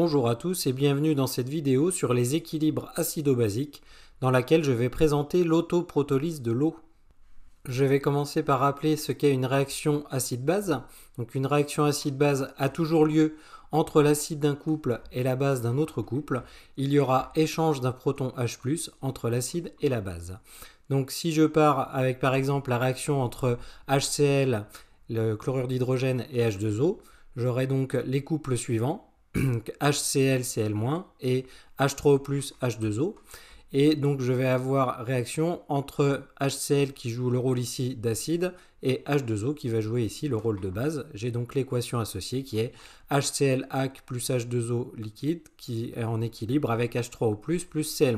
Bonjour à tous et bienvenue dans cette vidéo sur les équilibres acido-basiques dans laquelle je vais présenter l'autoprotolyse de l'eau. Je vais commencer par rappeler ce qu'est une réaction acide-base. Donc une réaction acide-base a toujours lieu entre l'acide d'un couple et la base d'un autre couple. Il y aura échange d'un proton H+, entre l'acide et la base. Donc si je pars avec par exemple la réaction entre HCl, le chlorure d'hydrogène et H2O, j'aurai donc les couples suivants HCl, Cl- et H3O+, H2O. Et donc je vais avoir réaction entre HCl qui joue le rôle ici d'acide et H2O qui va jouer ici le rôle de base. J'ai donc l'équation associée qui est HClH plus H2O liquide qui est en équilibre avec H3O plus Cl-.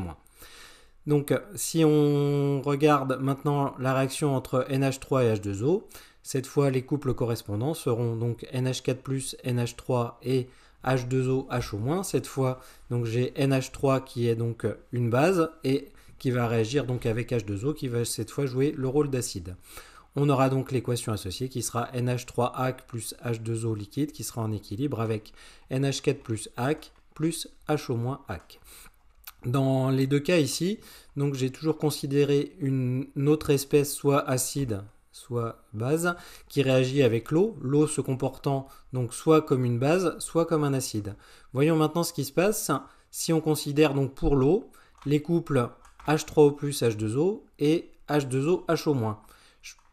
Donc si on regarde maintenant la réaction entre NH3 et H2O, cette fois les couples correspondants seront donc NH4 NH3 et 2 H2O, H cette fois. Donc j'ai NH3 qui est donc euh, une base et qui va réagir donc avec H2O qui va cette fois jouer le rôle d'acide. On aura donc l'équation associée qui sera nh 3 ac plus H2O liquide qui sera en équilibre avec NH4 plus plus H Dans les deux cas ici, donc j'ai toujours considéré une autre espèce soit acide, soit base, qui réagit avec l'eau, l'eau se comportant donc soit comme une base, soit comme un acide. Voyons maintenant ce qui se passe si on considère donc pour l'eau les couples H3O+, H2O et H2O, HO-.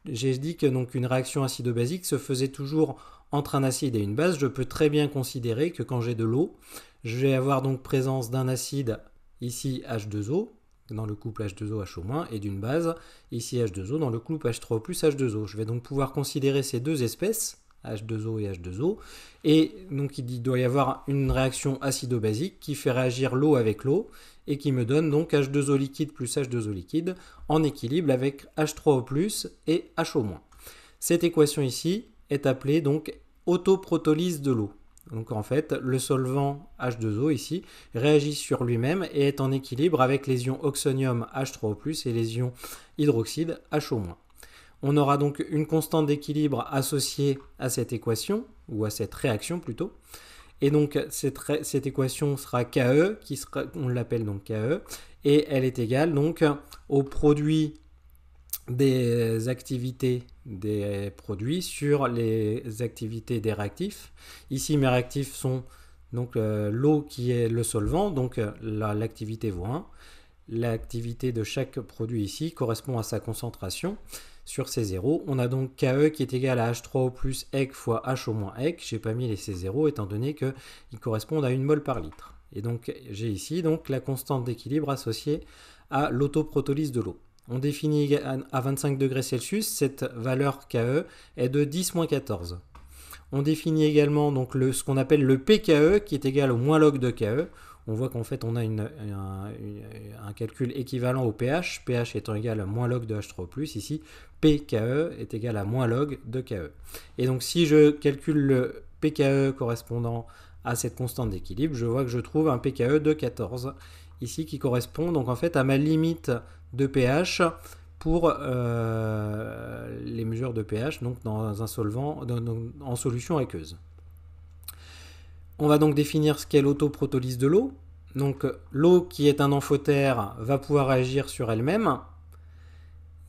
J'ai dit que une réaction acido-basique se faisait toujours entre un acide et une base. Je peux très bien considérer que quand j'ai de l'eau, je vais avoir donc présence d'un acide ici H2O dans le couple H2O H- et d'une base, ici H2O, dans le couple H3 plus H2O. Je vais donc pouvoir considérer ces deux espèces, H2O et H2O, et donc il doit y avoir une réaction acido-basique qui fait réagir l'eau avec l'eau et qui me donne donc H2O liquide plus H2O liquide en équilibre avec H3O plus et HO-. Cette équation ici est appelée donc autoprotolyse de l'eau. Donc en fait, le solvant H2O ici réagit sur lui-même et est en équilibre avec les ions oxonium H3O+, et les ions hydroxyde HO-. On aura donc une constante d'équilibre associée à cette équation, ou à cette réaction plutôt. Et donc cette, équation sera KE, qui on l'appelle donc KE, et elle est égale donc au produit des activités des produits sur les activités des réactifs. Ici, mes réactifs sont donc euh, l'eau qui est le solvant, donc euh, l'activité vaut 1. L'activité de chaque produit ici correspond à sa concentration sur ces zéros. On a donc KE qui est égal à H3O plus EC fois H au moins EC. J'ai pas mis les C0 étant donné qu'ils correspondent à une mole par litre. Et donc j'ai ici donc la constante d'équilibre associée à l'autoprotolyse de l'eau. On définit à 25 degrés Celsius, cette valeur KE est de 10-14. On définit également donc le, ce qu'on appelle le PKE qui est égal au moins log de KE. On voit qu'en fait on a un, calcul équivalent au pH, pH étant égal à moins log de H3+, ici PKE est égal à moins log de KE. Et donc si je calcule le PKE correspondant à cette constante d'équilibre, je vois que je trouve un PKE de 14 ici qui correspond donc en fait à ma limite de pH pour euh, les mesures de pH donc dans un solvant, en solution aqueuse. On va donc définir ce qu'est l'autoprotolyse de l'eau. Donc l'eau qui est un amphotère va pouvoir agir sur elle-même.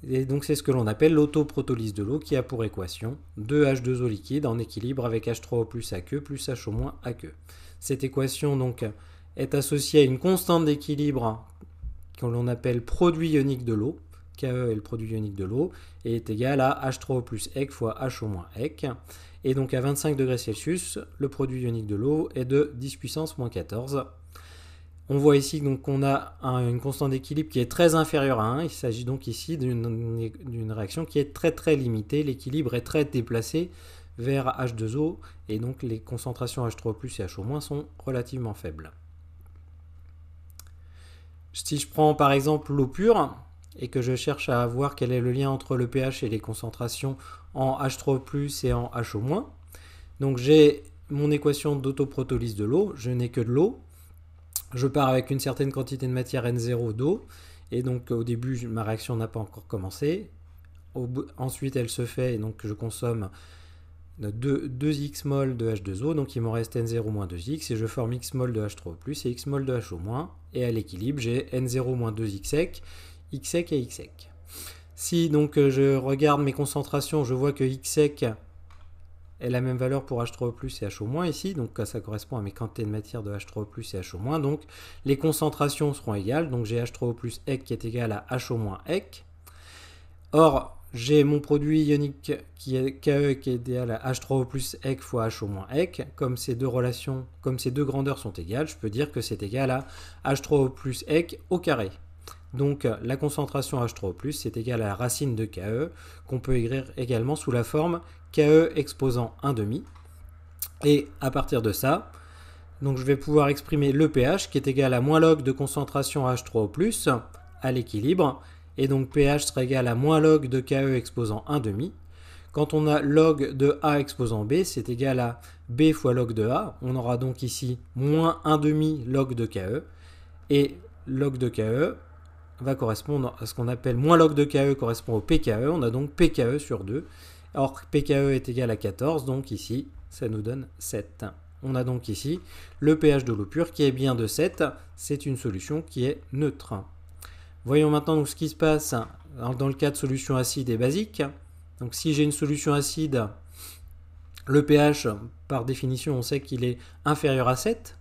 Et donc c'est ce que l'on appelle l'autoprotolyse de l'eau qui a pour équation 2H2O liquide en équilibre avec H3O plus aqueux plus H au moins aqueux. Cette équation donc est associée à une constante d'équilibre que l'on appelle produit ionique de l'eau, KE est le produit ionique de l'eau, et est égal à H3O plus EC fois HO moins EC. Et donc à 25 degrés Celsius, le produit ionique de l'eau est de 10 puissance moins 14. On voit ici qu'on a une constante d'équilibre qui est très inférieure à 1. Il s'agit donc ici d'une réaction qui est très très limitée. L'équilibre est très déplacé vers H2O et donc les concentrations H3 o et HO moins sont relativement faibles. Si je prends par exemple l'eau pure et que je cherche à voir quel est le lien entre le pH et les concentrations en H3 et en HO-, donc j'ai mon équation d'autoprotolyse de l'eau, je n'ai que de l'eau, je pars avec une certaine quantité de matière N0 d'eau, et donc au début ma réaction n'a pas encore commencé, ensuite elle se fait et donc je consomme 2, 2x mol de H2O, donc il m'en reste N0 2x, et je forme x mol de H3 o et x mol de HO et à l'équilibre, j'ai N0 2x sec, x et x Si donc euh, je regarde mes concentrations, je vois que x est la même valeur pour H3O et HO- ici, donc ça correspond à mes quantités de matière de H3O et HO-, donc les concentrations seront égales, donc j'ai H3O plus EC qui est égal à HO- EC. Or, j'ai mon produit ionique qui est KE qui est égal à H3O plus EC fois H moins EC. Comme ces deux relations, comme ces deux grandeurs sont égales, je peux dire que c'est égal à H3O plus EC au carré. Donc la concentration H3O+, c'est égal à la racine de KE, qu'on peut écrire également sous la forme KE exposant 1,5. Et à partir de ça, donc je vais pouvoir exprimer le pH qui est égal à moins log de concentration H3O+, à l'équilibre, et donc pH sera égal à moins log de KE exposant demi. Quand on a log de A exposant B, c'est égal à B fois log de A. On aura donc ici moins demi log de KE. Et log de KE va correspondre à ce qu'on appelle moins log de KE correspond au PKE. On a donc PKE sur 2. Or PKE est égal à 14, donc ici, ça nous donne 7. On a donc ici le pH de l'eau pure qui est bien de 7. C'est une solution qui est neutre. Voyons maintenant ce qui se passe dans le cas de solution acide et basique. Donc si j'ai une solution acide, le pH, par définition, on sait qu'il est inférieur à 7.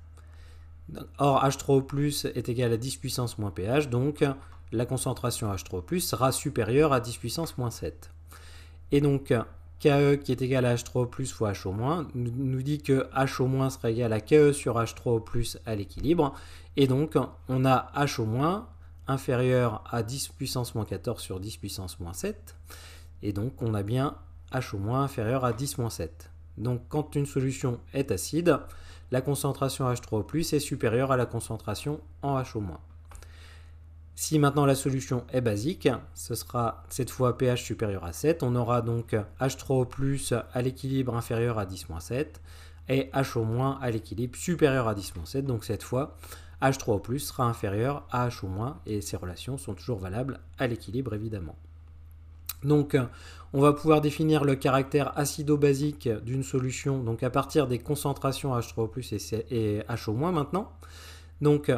Or, H3O est égal à 10 puissance moins pH, donc la concentration H3O sera supérieure à 10 puissance moins 7. Et donc, KE qui est égal à H3O fois HO- nous dit que HO- sera égal à KE sur H3O à l'équilibre. Et donc, on a HO- inférieur à 10 puissance moins 14 sur 10 puissance moins 7. Et donc on a bien H au moins inférieur à 10 moins 7. Donc quand une solution est acide, la concentration H3 plus est supérieure à la concentration en H au moins. Si maintenant la solution est basique, ce sera cette fois pH supérieur à 7. On aura donc H3 plus à l'équilibre inférieur à 10 moins 7 et H au moins à l'équilibre supérieur à 10 moins 7. Donc cette fois, H3 o sera inférieur à H au moins et ces relations sont toujours valables à l'équilibre évidemment. Donc euh, on va pouvoir définir le caractère acido-basique d'une solution donc à partir des concentrations H3 plus et H au moins maintenant. Donc euh,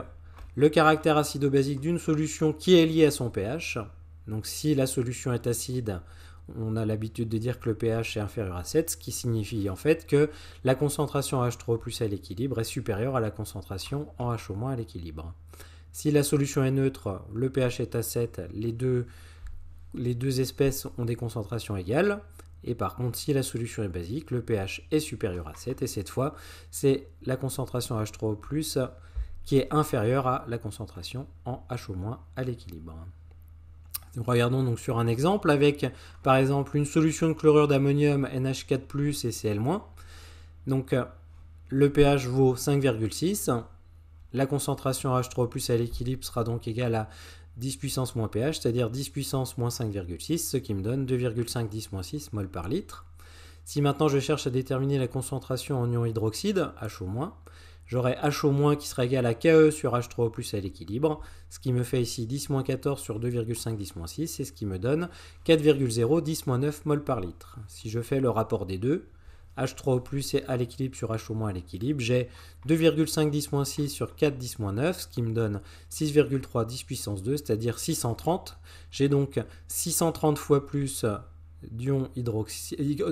le caractère acido-basique d'une solution qui est liée à son pH. Donc si la solution est acide, on a l'habitude de dire que le pH est inférieur à 7, ce qui signifie en fait que la concentration H3 o à l'équilibre est supérieure à la concentration en H- à l'équilibre. Si la solution est neutre, le pH est à 7, les deux, espèces ont des concentrations égales. Et par contre, si la solution est basique, le pH est supérieur à 7. Et cette fois, c'est la concentration H3O+, qui est inférieure à la concentration en H- à l'équilibre regardons donc sur un exemple avec par exemple une solution de chlorure d'ammonium NH4+, et Cl-. Donc euh, le pH vaut 5,6. La concentration H3+, à l'équilibre sera donc égale à 10 puissance moins pH, c'est-à-dire 10 puissance moins 5,6, ce qui me donne 2,5 10 moins 6 mol par litre. Si maintenant je cherche à déterminer la concentration en ion hydroxyde, HO-, J'aurai H au moins qui sera égal à KE sur h 3 au plus à l'équilibre, ce qui me fait ici 10 14 sur 2,5 10 6, c'est ce qui me donne 4,0 10 9 mol par litre. Si je fais le rapport des deux, h 3 au plus et à l'équilibre sur H au moins à l'équilibre, j'ai 2,5 10 6 sur 4 10 9, ce qui me donne 6,3 10 puissance 2, c'est-à-dire 630. J'ai donc 630 fois plus euh,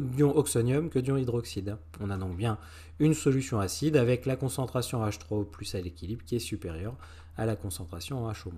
d'ion oxonium que d'ion hydroxyde. On a donc bien une solution acide avec la concentration H3O plus à l'équilibre qui est supérieure à la concentration HO-.